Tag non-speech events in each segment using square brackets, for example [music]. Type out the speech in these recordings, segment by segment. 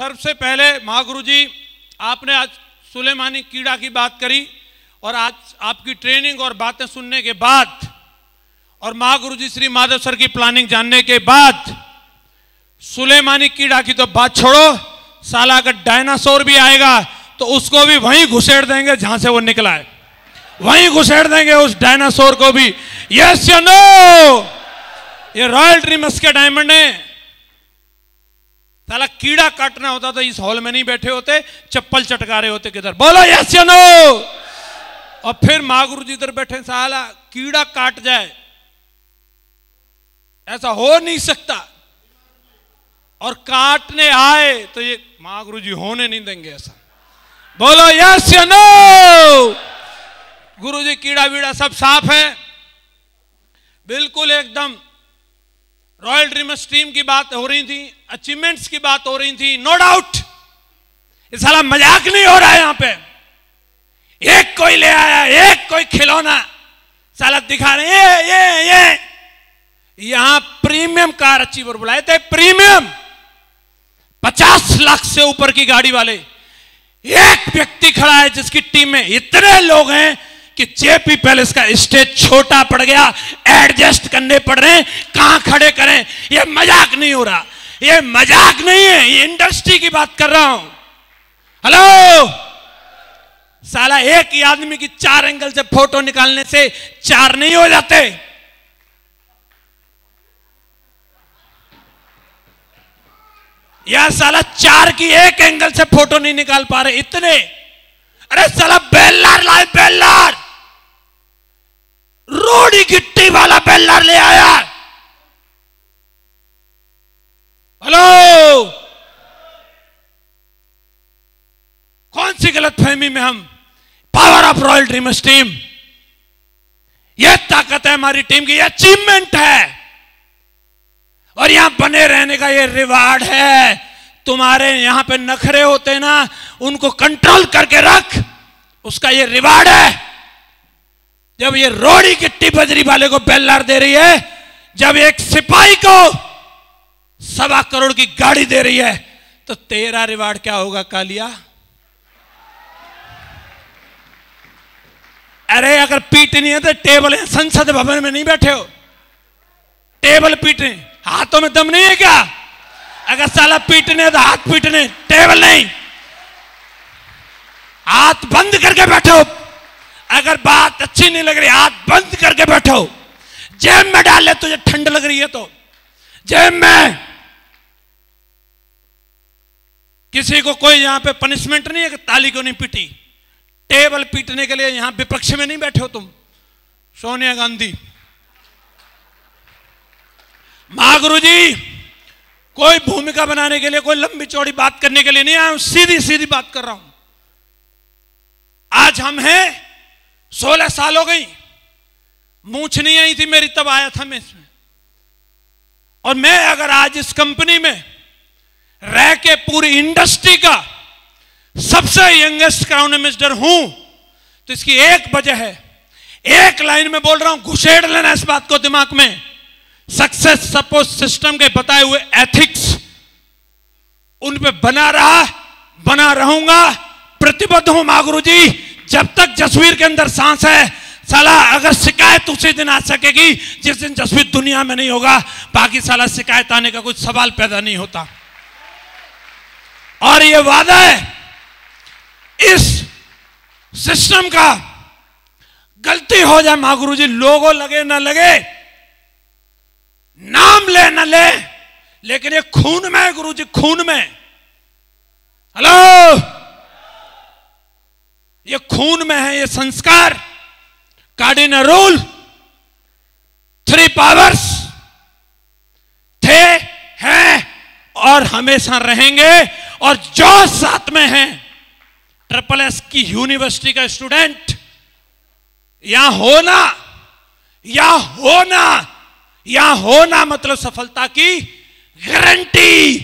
सबसे पहले महागुरु जी आपने आज सुलेमानी कीड़ा की बात करी और आज आपकी ट्रेनिंग और बातें सुनने के बाद और महागुरु जी श्री माधव सर की प्लानिंग जानने के बाद सुलेमानी कीड़ा की तो बात छोड़ो साला अगर डायनासोर भी आएगा तो उसको भी वहीं घुसेड़ देंगे जहां से वो निकला है वहीं घुसेड़ देंगे उस डायनासोर को भी यस यू नो ये रॉयल ट्री के डायमंड है पहला कीड़ा काटना होता तो इस हॉल में नहीं बैठे होते चप्पल चटका रहे होते किधर बोलो यस नो और फिर महागुरु जी इधर बैठे साला कीड़ा काट जाए ऐसा हो नहीं सकता और काटने आए तो ये महागुरु जी होने नहीं देंगे ऐसा बोलो यस नो गुरु जी कीड़ा वीड़ा सब साफ है बिल्कुल एकदम रॉयल ड्रीम स्ट्रीम की बात हो रही थी अचीवमेंट्स की बात हो रही थी नो डाउट ये सारा मजाक नहीं हो रहा है यहां पे एक कोई ले आया एक कोई खिलौना साला दिखा रहे ये ये ये यहां प्रीमियम कार अचीवर बुलाए थे प्रीमियम पचास लाख से ऊपर की गाड़ी वाले एक व्यक्ति खड़ा है जिसकी टीम में इतने लोग हैं कि जेपी पैलेस का स्टेज छोटा पड़ गया एडजस्ट करने पड़ रहे हैं कहां खड़े करें यह मजाक नहीं हो रहा ये मजाक नहीं है ये इंडस्ट्री की बात कर रहा हूं हेलो साला एक ही आदमी की चार एंगल से फोटो निकालने से चार नहीं हो जाते यार साला चार की एक एंगल से फोटो नहीं निकाल पा रहे इतने अरे साला बेल्लार लाए बेल्लार रोड़ी गिट्टी वाला बेल्लार ले आया हेलो कौन सी गलत फहमी में हम power of royal dreamers team यह ताकत है हमारी टीम की यह अचीवमेंट है और यहां बने रहने का यह रिवार्ड है तुम्हारे यहां पे नखरे होते ना उनको कंट्रोल करके रख उसका यह रिवार्ड है जब ये रोड़ी गिट्टी बजरी वाले को बेल्लार दे रही है जब एक सिपाही को सवा करोड़ की गाड़ी दे रही है तो तेरा रिवार्ड क्या होगा कालिया अरे अगर पीटनी है तो टेबल है संसद भवन में नहीं बैठे हो टेबल पीटने हाथों में दम नहीं है क्या अगर साला पीटने तो हाथ पीटने टेबल नहीं हाथ बंद करके बैठो अगर बात अच्छी नहीं लग रही हाथ बंद करके बैठो जेब में डाल ले तुझे ठंड लग रही है तो जय मैं किसी को कोई यहां पे पनिशमेंट नहीं है कि ताली क्यों नहीं पीटी टेबल पीटने के लिए यहां विपक्ष में नहीं बैठे हो तुम सोनिया गांधी महागुरु जी कोई भूमिका बनाने के लिए कोई लंबी चौड़ी बात करने के लिए नहीं आया हूं सीधी सीधी बात कर रहा हूं आज हम हैं सोलह साल हो गई मूछ नहीं आई थी मेरी तब आया था मैं इसमें और मैं अगर आज इस कंपनी में रह के पूरी इंडस्ट्री का सबसे यंगेस्ट क्राउन मिनिस्टर हूं तो इसकी एक वजह है एक लाइन में बोल रहा हूं घुसेड़ लेना इस बात को दिमाग में सक्सेस सपोज सिस्टम के बताए हुए एथिक्स उन पे बना रहा बना रहूंगा प्रतिबद्ध हूं मागुरु जी जब तक जसवीर के अंदर सांस है साला अगर शिकायत उसी दिन आ सकेगी जिस दिन जसवीत दुनिया में नहीं होगा बाकी साला शिकायत आने का कुछ सवाल पैदा नहीं होता और ये वादा है इस सिस्टम का गलती हो जाए महागुरु जी लोगों लगे ना लगे नाम ले ना ले लेकिन ये खून में गुरु जी खून में हेलो ये खून में है ये संस्कार कार्डिनल रूल थ्री पावर्स थे हैं और हमेशा रहेंगे और जो साथ में हैं ट्रिपल एस की यूनिवर्सिटी का स्टूडेंट या होना या होना या होना मतलब सफलता की गारंटी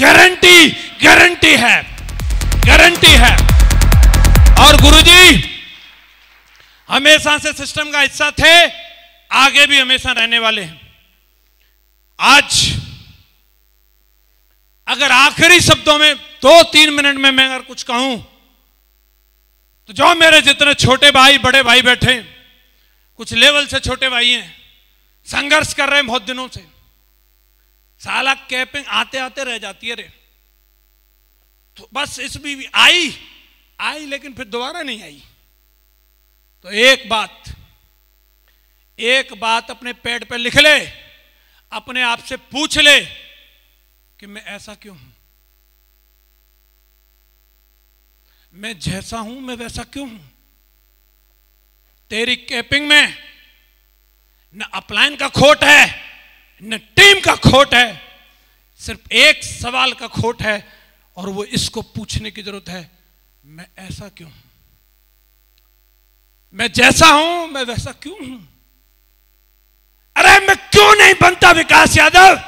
गारंटी गारंटी है गारंटी है और गुरुजी हमेशा से सिस्टम का हिस्सा थे आगे भी हमेशा रहने वाले हैं आज अगर आखिरी शब्दों में दो तीन मिनट में मैं अगर कुछ कहूं तो जो मेरे जितने छोटे भाई बड़े भाई बैठे कुछ लेवल से छोटे भाई हैं संघर्ष कर रहे हैं बहुत दिनों से साला कैपिंग आते आते रह जाती है रे तो बस इस भी आई आई लेकिन फिर दोबारा नहीं आई तो एक बात एक बात अपने पेड़ पर पे लिख ले अपने आप से पूछ ले कि मैं ऐसा क्यों हूं मैं जैसा हूं मैं वैसा क्यों हूं तेरी कैपिंग में न अपलाइन का खोट है न टीम का खोट है सिर्फ एक सवाल का खोट है और वो इसको पूछने की जरूरत है मैं ऐसा क्यों हूं मैं जैसा हूं मैं वैसा क्यों हूं अरे मैं क्यों नहीं बनता विकास यादव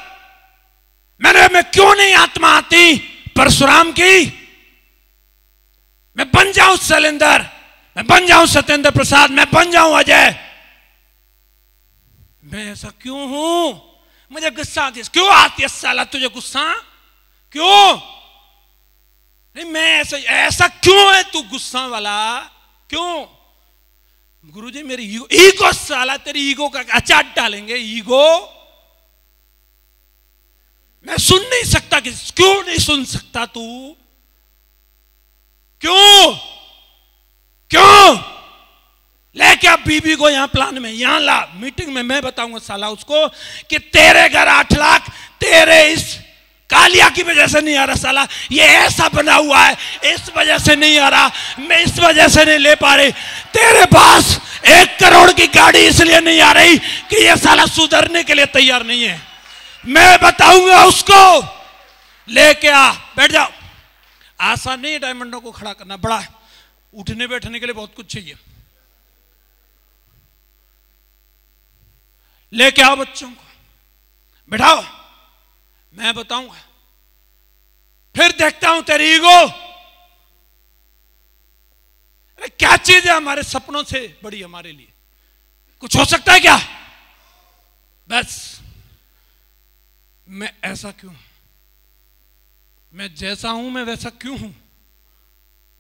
मैंने मैं क्यों नहीं आत्मा आती परशुराम की मैं बन जाऊं शैलेंद्र मैं बन जाऊं सत्येंद्र प्रसाद मैं बन जाऊं अजय मैं ऐसा क्यों हूं मुझे गुस्सा आती है क्यों आती है साला तुझे गुस्सा क्यों नहीं मैं ऐसा ऐसा क्यों है तू गुस्सा वाला क्यों गुरु जी मेरी ईगो ईगो साला तेरी ईगो का अचाट डालेंगे ईगो मैं सुन नहीं सकता कि क्यों नहीं सुन सकता तू क्यों क्यों लेके आप बीबी को यहां प्लान में यहां ला मीटिंग में मैं बताऊंगा साला उसको कि तेरे घर आठ लाख तेरे इस कालिया की वजह से नहीं आ रहा साला ये ऐसा बना हुआ है इस वजह से नहीं आ रहा मैं इस वजह से नहीं ले पा रही तेरे पास एक करोड़ की गाड़ी इसलिए नहीं आ रही कि ये साला सुधरने के लिए तैयार नहीं है मैं बताऊंगा उसको लेके आ बैठ जाओ आसान नहीं है डायमंडों को खड़ा करना बड़ा उठने बैठने के लिए बहुत कुछ चाहिए लेके आओ बच्चों को बैठाओ मैं बताऊंगा फिर देखता हूं तेरी ईगो अरे क्या चीज है हमारे सपनों से बड़ी हमारे लिए कुछ हो सकता है क्या बस मैं ऐसा क्यों मैं जैसा हूं मैं वैसा क्यों हूं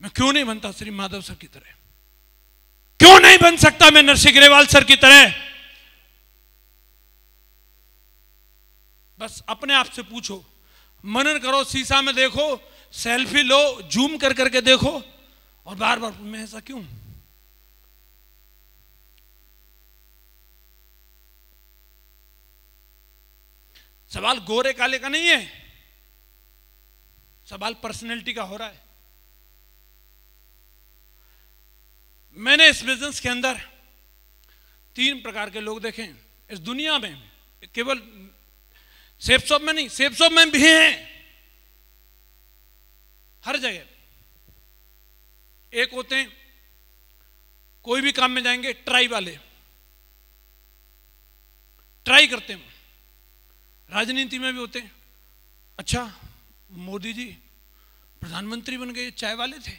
मैं क्यों नहीं बनता श्री माधव सर की तरह क्यों नहीं बन सकता मैं नरसिंह ग्रेवाल सर की तरह बस अपने आप से पूछो मनन करो शीशा में देखो सेल्फी लो जूम कर करके देखो और बार बार मैं ऐसा क्यों सवाल गोरे काले का नहीं है सवाल पर्सनैलिटी का हो रहा है मैंने इस बिजनेस के अंदर तीन प्रकार के लोग देखे इस दुनिया में केवल सेफ शॉप में नहीं सेफ शॉप में भी हैं हर जगह एक होते हैं कोई भी काम में जाएंगे ट्राई वाले ट्राई करते हैं राजनीति में भी होते हैं अच्छा मोदी जी प्रधानमंत्री बन गए चाय वाले थे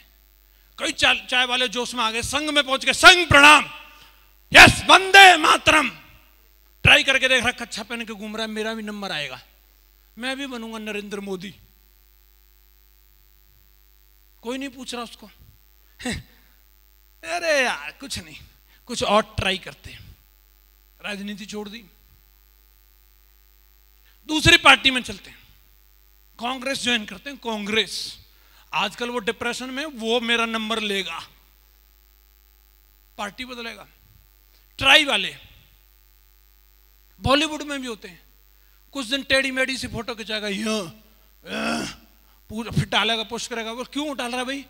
कई चाय वाले जोश में आ गए संघ में पहुंच गए संघ प्रणाम यस वंदे मातरम ट्राई करके देख रहा कच्छा पहन के घूम रहा है मेरा भी नंबर आएगा मैं भी बनूंगा नरेंद्र मोदी कोई नहीं पूछ रहा उसको [laughs] अरे यार कुछ नहीं कुछ और ट्राई करते राजनीति छोड़ दी दूसरी पार्टी में चलते हैं कांग्रेस ज्वाइन करते हैं कांग्रेस आजकल वो डिप्रेशन में वो मेरा नंबर लेगा पार्टी बदलेगा ट्राई वाले बॉलीवुड में भी होते हैं कुछ दिन टेढ़ी मेढ़ी सी फोटो खिंचाएगा यहाँ पूरा फिर डालेगा पोस्ट करेगा वो क्यों डाल रहा भाई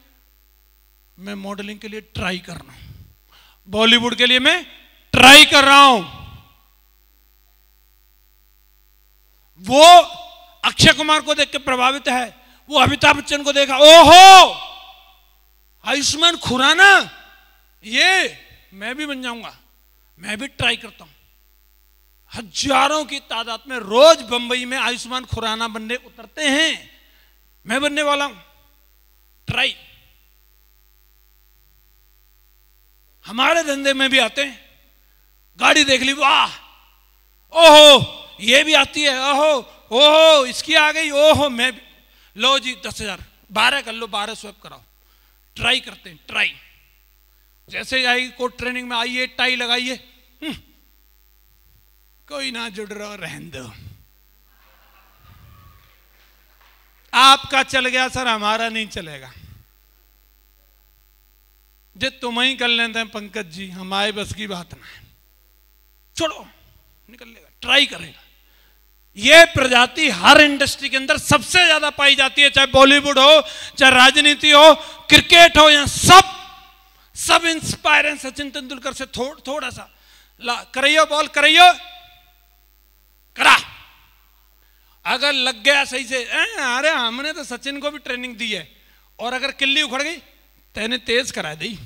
मैं मॉडलिंग के लिए ट्राई कर रहा हूं बॉलीवुड के लिए मैं ट्राई कर रहा हूं वो अक्षय कुमार को देख के प्रभावित है वो अमिताभ बच्चन को देखा ओहो आयुष्मान खुराना ये मैं भी बन जाऊंगा मैं भी ट्राई करता हूं हजारों की तादाद में रोज बंबई में आयुष्मान खुराना बनने उतरते हैं मैं बनने वाला हूं ट्राई हमारे धंधे में भी आते हैं गाड़ी देख ली वाह ओहो ये भी आती है ओहो ओहो इसकी आ गई ओहो मैं भी लो जी दस हजार बारह कर लो बारह स्वेप कराओ ट्राई करते हैं ट्राई जैसे आई कोर्ट ट्रेनिंग में आइए टाई लगाइए कोई ना जुड़ रहा रहन दो आपका चल गया सर हमारा नहीं चलेगा जे तुम ही कर लेते हैं पंकज जी हमारे बस की बात ना है छोड़ो निकल लेगा ट्राई करेगा ये प्रजाति हर इंडस्ट्री के अंदर सबसे ज्यादा पाई जाती है चाहे बॉलीवुड हो चाहे राजनीति हो क्रिकेट हो या सब सब इंस्पायर सचिन तेंदुलकर से थोड़, थोड़ा सा ला बॉल करियो अगर लग गया सही से अरे हमने तो सचिन को भी ट्रेनिंग दी है और अगर किल्ली उखड़ गई तेने तेज करा दी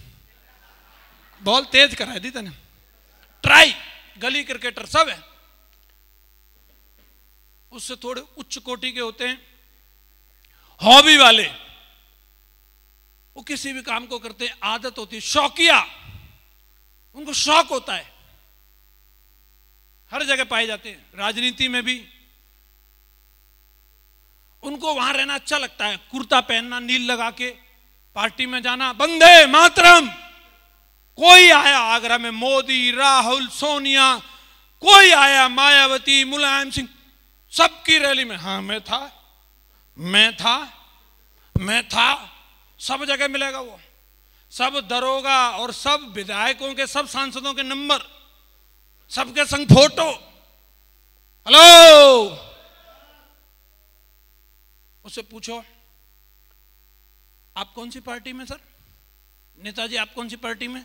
बॉल तेज करा दी तेने ट्राई गली क्रिकेटर सब है उससे थोड़े उच्च कोटि के होते हैं हॉबी वाले वो किसी भी काम को करते हैं आदत होती है शौकिया उनको शौक होता है हर जगह पाए जाते हैं राजनीति में भी उनको वहां रहना अच्छा लगता है कुर्ता पहनना नील लगा के पार्टी में जाना बंदे मातरम कोई आया आगरा में मोदी राहुल सोनिया कोई आया मायावती मुलायम सिंह सबकी रैली में हाँ मैं था मैं था मैं था सब जगह मिलेगा वो सब दरोगा और सब विधायकों के सब सांसदों के नंबर सबके संग फोटो हेलो उससे पूछो आप कौन सी पार्टी में सर नेताजी आप कौन सी पार्टी में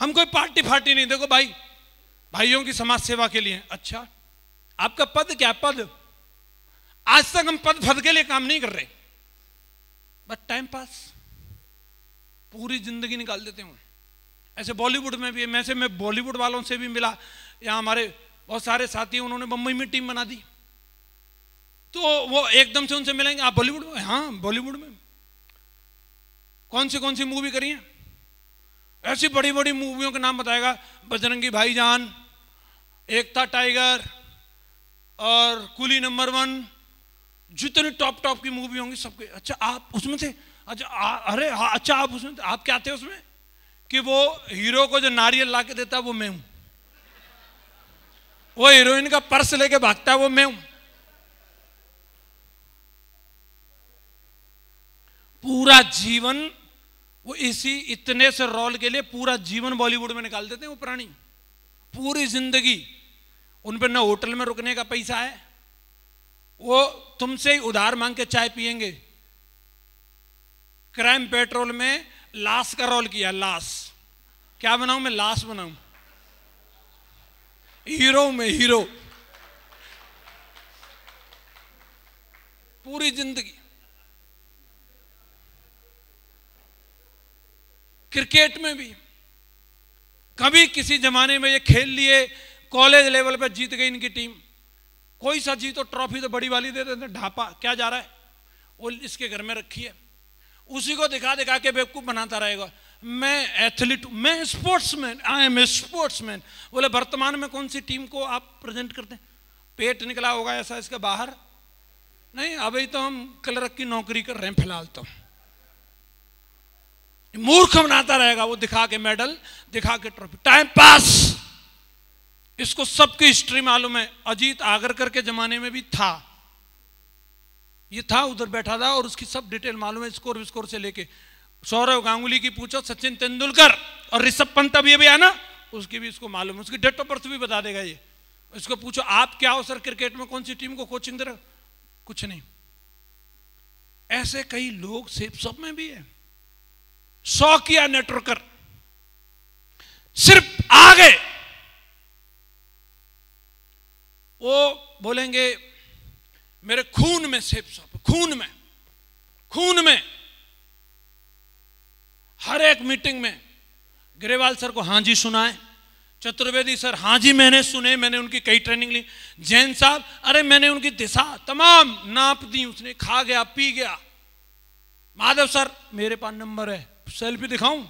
हम कोई पार्टी फार्टी नहीं देखो भाई भाइयों की समाज सेवा के लिए अच्छा आपका पद क्या पद आज तक हम पद फद के लिए काम नहीं कर रहे बट टाइम पास पूरी जिंदगी निकाल देते हूँ ऐसे बॉलीवुड में भी वैसे मैं बॉलीवुड वालों से भी मिला यहाँ हमारे बहुत सारे साथी उन्होंने बम्बई में टीम बना दी तो वो एकदम से उनसे मिलेंगे आप बॉलीवुड में हाँ बॉलीवुड में कौन सी कौन सी मूवी करी है ऐसी बड़ी बड़ी मूवियों के नाम बताएगा बजरंगी भाईजान एकता टाइगर और कुली नंबर वन जितने टॉप टॉप की मूवी होंगी सबके अच्छा आप उसमें थे अच्छा आ, अरे हाँ अच्छा आप उसमें थे आप क्या थे उसमें कि वो हीरो को जो नारियल ला के देता है वो मैं हूं वो हीरोइन का पर्स लेके भागता है वो मैं हूं पूरा जीवन वो इसी इतने से रोल के लिए पूरा जीवन बॉलीवुड में निकाल देते हैं वो प्राणी पूरी जिंदगी उन पर ना होटल में रुकने का पैसा है वो तुमसे ही उधार मांग के चाय पियेंगे क्राइम पेट्रोल में लाश का रोल किया लाश क्या बनाऊं मैं लाश बनाऊं हीरो में हीरो पूरी जिंदगी क्रिकेट में भी कभी किसी जमाने में ये खेल लिए कॉलेज लेवल पर जीत गई इनकी टीम कोई सा जीतो ट्रॉफी तो बड़ी वाली दे देते ढापा क्या जा रहा है वो इसके घर में रखी है उसी को दिखा दिखा के बेवकूफ़ बनाता रहेगा मैं एथलीट मैं sportsman I am a sportsman बोले वर्तमान में कौन सी टीम को आप प्रेजेंट करते हैं पेट निकला होगा ऐसा इसके बाहर नहीं अभी तो हम क्लर्क की नौकरी कर रहे हैं फिलहाल तो मूर्ख बनाता रहेगा वो दिखा के मेडल दिखा के ट्रॉफी टाइम पास इसको सबकी हिस्ट्री मालूम है अजीत आगरकर के जमाने में भी था ये था उधर बैठा था और उसकी सब डिटेल मालूम है स्कोर विस्कोर से लेके सौरव गांगुली की पूछो सचिन तेंदुलकर और ऋषभ पंत अभी अभी आना उसकी भी इसको मालूम है उसकी डेट ऑफ बर्थ भी बता देगा ये इसको पूछो आप क्या हो सर क्रिकेट में कौन सी टीम को कोचिंग दे रहे कुछ नहीं ऐसे कई लोग सिर्फ सब में भी है सौ किया नेटवर्कर सिर्फ आ गए वो बोलेंगे मेरे खून में सेब सौ खून में खून में हर एक मीटिंग में ग्रेवाल सर को हां जी सुनाए चतुर्वेदी सर हां जी मैंने सुने मैंने उनकी कई ट्रेनिंग ली जैन साहब अरे मैंने उनकी दिशा तमाम नाप दी उसने खा गया पी गया माधव सर मेरे पास नंबर है सेल्फी दिखाऊं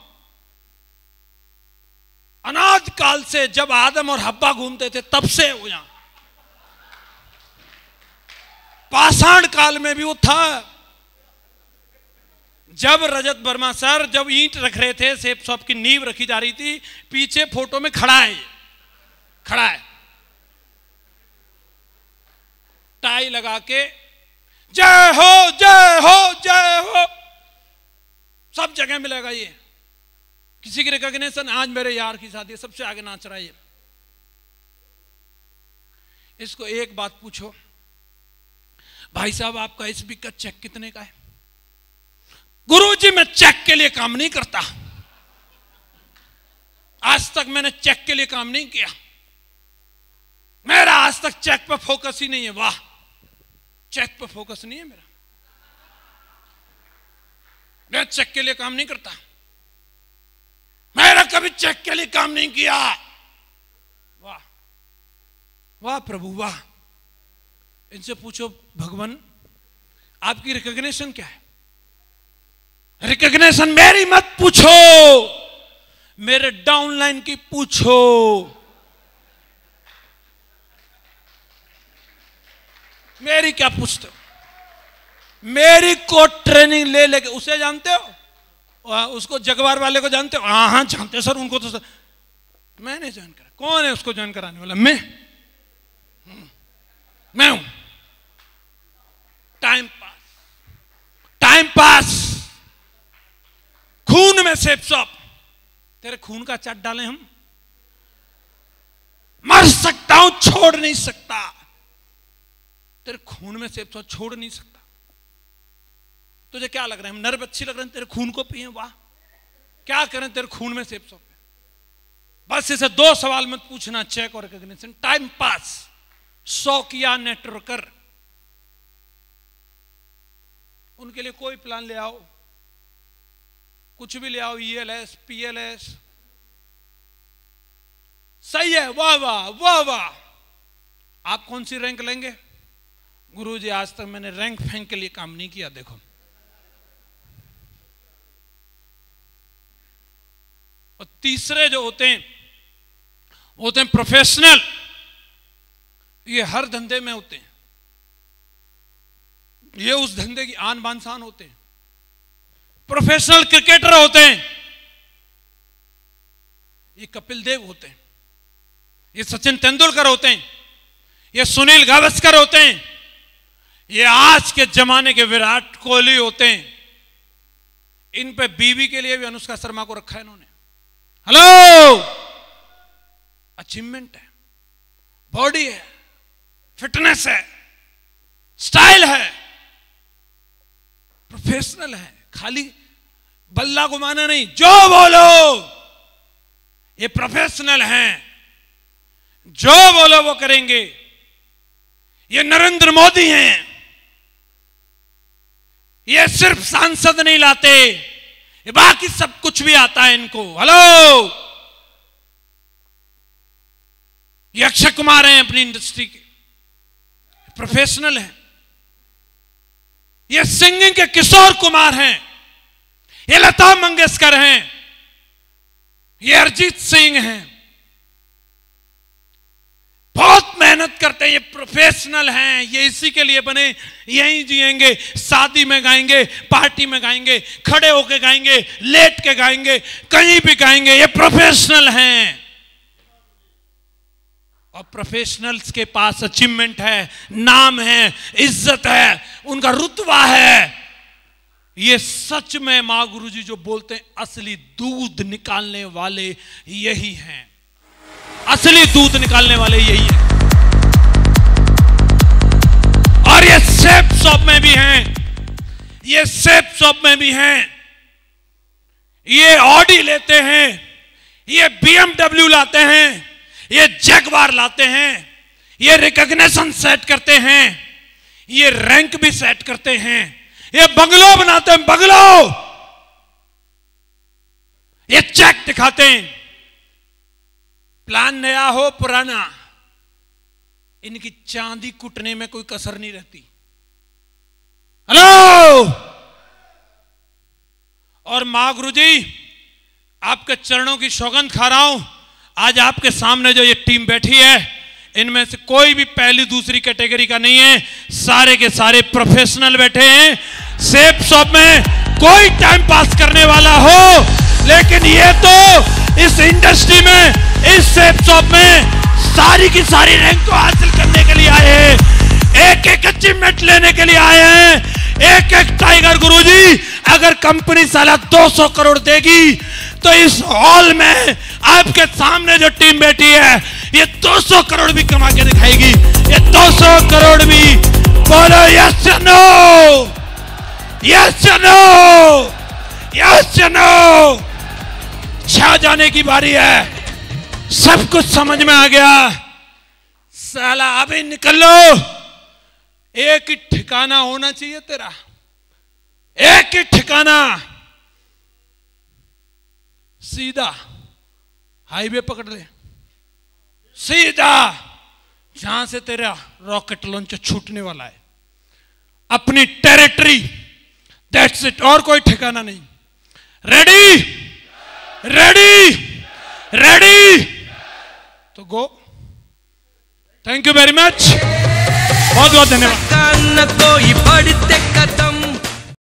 अनाज काल से जब आदम और हब्बा घूमते थे तब से वो यहां पाषाण काल में भी वो था जब रजत वर्मा सर जब ईंट रख रहे थे सेब शॉप की नींव रखी जा रही थी पीछे फोटो में खड़ा है खड़ा है टाई लगा के जय हो जय हो जय हो जगह मिलेगा ये किसी की रिकॉग्निशन आज मेरे यार की शादी सबसे आगे नाच रहा है ये इसको एक बात पूछो भाई साहब आपका इस बी का चेक कितने का है गुरु जी मैं चेक के लिए काम नहीं करता आज तक मैंने चेक के लिए काम नहीं किया मेरा आज तक चेक पर फोकस ही नहीं है वाह चेक पर फोकस नहीं है मेरा मैं चेक के लिए काम नहीं करता मैंने कभी चेक के लिए काम नहीं किया वाह वाह प्रभु वाह इनसे पूछो भगवान आपकी रिकॉग्निशन क्या है रिकग्नेशन मेरी मत पूछो मेरे डाउनलाइन की पूछो मेरी क्या पूछते हो मेरी को ट्रेनिंग ले लेके उसे जानते हो उसको जगवार वाले को जानते हो हाँ हाँ जानते सर उनको तो सर मैंने ज्वाइन करा कौन है उसको ज्वाइन कराने वाला मैं हम्म। मैं हूं टाइम पास टाइम पास खून में सेप सॉप तेरे खून का चट डालें हम मर सकता हूं छोड़ नहीं सकता तेरे खून में सेप सॉप छोड़ नहीं सकता तुझे क्या लग रहा है हम नर्व अच्छी लग रहे हैं तेरे खून को पिए वाह क्या करें तेरे खून में सेब सौ बस इसे दो सवाल मत पूछना चेक और रिकग्निशन टाइम पास सौ किया नेटवर्कर उनके लिए कोई प्लान ले आओ कुछ भी ले आओ ईएलएस e पीएलएस सही है वाह वाह वाह वाह आप कौन सी रैंक लेंगे गुरुजी आज तक मैंने रैंक फैंक के लिए काम नहीं किया देखो और तीसरे जो होते हैं होते हैं प्रोफेशनल ये हर धंधे में होते हैं ये उस धंधे की आन बानसान होते हैं प्रोफेशनल क्रिकेटर होते हैं ये कपिल देव होते हैं ये सचिन तेंदुलकर होते हैं ये सुनील गावस्कर होते हैं ये आज के जमाने के विराट कोहली होते हैं इन पे बीवी के लिए भी अनुष्का शर्मा को रखा है इन्होंने हेलो अचीवमेंट है बॉडी है फिटनेस है स्टाइल है प्रोफेशनल है खाली बल्ला को माना नहीं जो बोलो ये प्रोफेशनल हैं जो बोलो वो करेंगे ये नरेंद्र मोदी हैं ये सिर्फ सांसद नहीं लाते ये बाकी सब कुछ भी आता है इनको हेलो ये अक्षय कुमार हैं अपनी इंडस्ट्री के प्रोफेशनल हैं ये सिंगिंग के किशोर कुमार हैं ये लता मंगेशकर हैं ये अरिजीत सिंह हैं मेहनत करते हैं ये प्रोफेशनल हैं ये इसी के लिए बने यही जिएंगे शादी में गाएंगे पार्टी में गाएंगे खड़े होके गाएंगे लेट के गाएंगे कहीं भी गाएंगे ये प्रोफेशनल हैं और प्रोफेशनल्स के पास अचीवमेंट है नाम है इज्जत है उनका रुतबा है ये सच में माँ गुरु जी जो बोलते हैं असली दूध निकालने वाले यही हैं असली दूध निकालने वाले यही हैं और ये सेफ शॉप में भी हैं ये सेफ शॉप में भी हैं ये ऑडी लेते हैं ये बीएमडब्ल्यू लाते हैं ये जैगवार लाते हैं ये रिकग्नेशन सेट करते हैं ये रैंक भी सेट करते हैं ये बंगलो बनाते हैं बंगलो ये चेक दिखाते हैं प्लान नया हो पुराना इनकी चांदी कुटने में कोई कसर नहीं रहती हेलो और मां गुरु जी आपके चरणों की सौगंध खा रहा हूं आज आपके सामने जो ये टीम बैठी है इनमें से कोई भी पहली दूसरी कैटेगरी का नहीं है सारे के सारे प्रोफेशनल बैठे हैं सेफ शॉप में कोई टाइम पास करने वाला हो लेकिन ये तो इस इंडस्ट्री में इस सेफ शॉप में सारी की सारी रैंक को हासिल करने के लिए आए हैं एक एक अचीवमेंट लेने के लिए आए हैं एक एक टाइगर गुरुजी अगर कंपनी साला 200 करोड़ देगी तो इस हॉल में आपके सामने जो टीम बैठी है ये 200 करोड़ भी कमा के दिखाएगी ये 200 करोड़ भी बोलो yes no yes no yes no छा जाने की बारी है सब कुछ समझ में आ गया साला अभी निकल लो एक ही ठिकाना होना चाहिए तेरा एक ही ठिकाना सीधा हाईवे पकड़ ले सीधा जहां से तेरा रॉकेट लॉन्च छूटने वाला है अपनी टेरिटरी दैट्स इट और कोई ठिकाना नहीं रेडी रेडी रेडी आपको थैंक यू वेरी मच बहुत बहुत धन्यवाद कोई बढ़ते कदम